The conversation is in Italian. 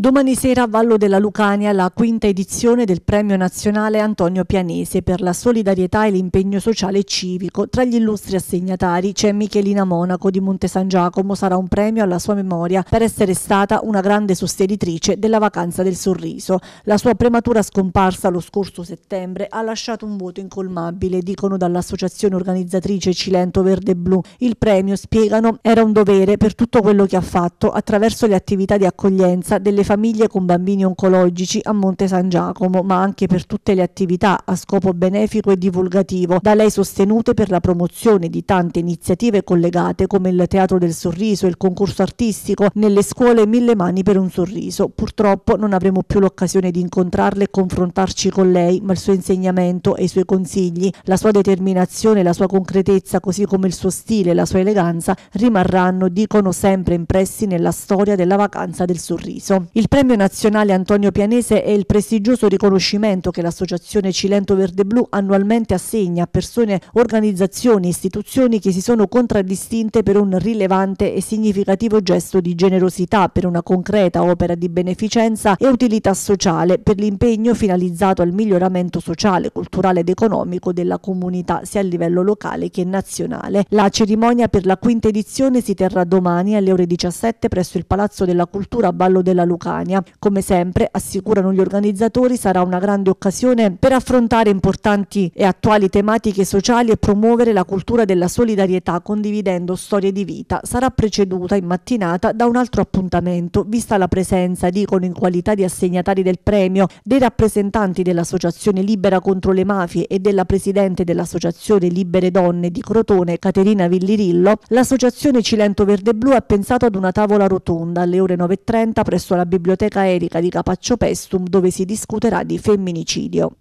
Domani sera a Vallo della Lucania la quinta edizione del Premio Nazionale Antonio Pianese per la solidarietà e l'impegno sociale e civico. Tra gli illustri assegnatari c'è Michelina Monaco di Monte San Giacomo, sarà un premio alla sua memoria per essere stata una grande sostenitrice della vacanza del sorriso. La sua prematura scomparsa lo scorso settembre ha lasciato un vuoto incolmabile, dicono dall'associazione organizzatrice Cilento Verde Blu. Il premio, spiegano, era un dovere per tutto quello che ha fatto attraverso le attività di accoglienza delle famiglie con bambini oncologici a Monte San Giacomo, ma anche per tutte le attività a scopo benefico e divulgativo, da lei sostenute per la promozione di tante iniziative collegate come il Teatro del Sorriso, il concorso artistico, nelle scuole Mille Mani per un Sorriso. Purtroppo non avremo più l'occasione di incontrarle e confrontarci con lei, ma il suo insegnamento e i suoi consigli, la sua determinazione, la sua concretezza, così come il suo stile, e la sua eleganza, rimarranno, dicono sempre impressi nella storia della vacanza del sorriso. Il premio nazionale Antonio Pianese è il prestigioso riconoscimento che l'associazione Cilento Verde Blu annualmente assegna a persone, organizzazioni e istituzioni che si sono contraddistinte per un rilevante e significativo gesto di generosità, per una concreta opera di beneficenza e utilità sociale, per l'impegno finalizzato al miglioramento sociale, culturale ed economico della comunità, sia a livello locale che nazionale. La cerimonia per la quinta edizione si terrà domani alle ore 17 presso il Palazzo della Cultura a Ballo della Lucca Lucania. Come sempre, assicurano gli organizzatori, sarà una grande occasione per affrontare importanti e attuali tematiche sociali e promuovere la cultura della solidarietà condividendo storie di vita. Sarà preceduta in mattinata da un altro appuntamento, vista la presenza, dicono in qualità di assegnatari del premio, dei rappresentanti dell'Associazione Libera contro le Mafie e della Presidente dell'Associazione Libere Donne di Crotone, Caterina Villirillo, l'Associazione Cilento Verde Blu ha pensato ad una tavola rotonda alle ore 9.30 presso la Biblioteca Erica di Capaccio Pestum dove si discuterà di femminicidio.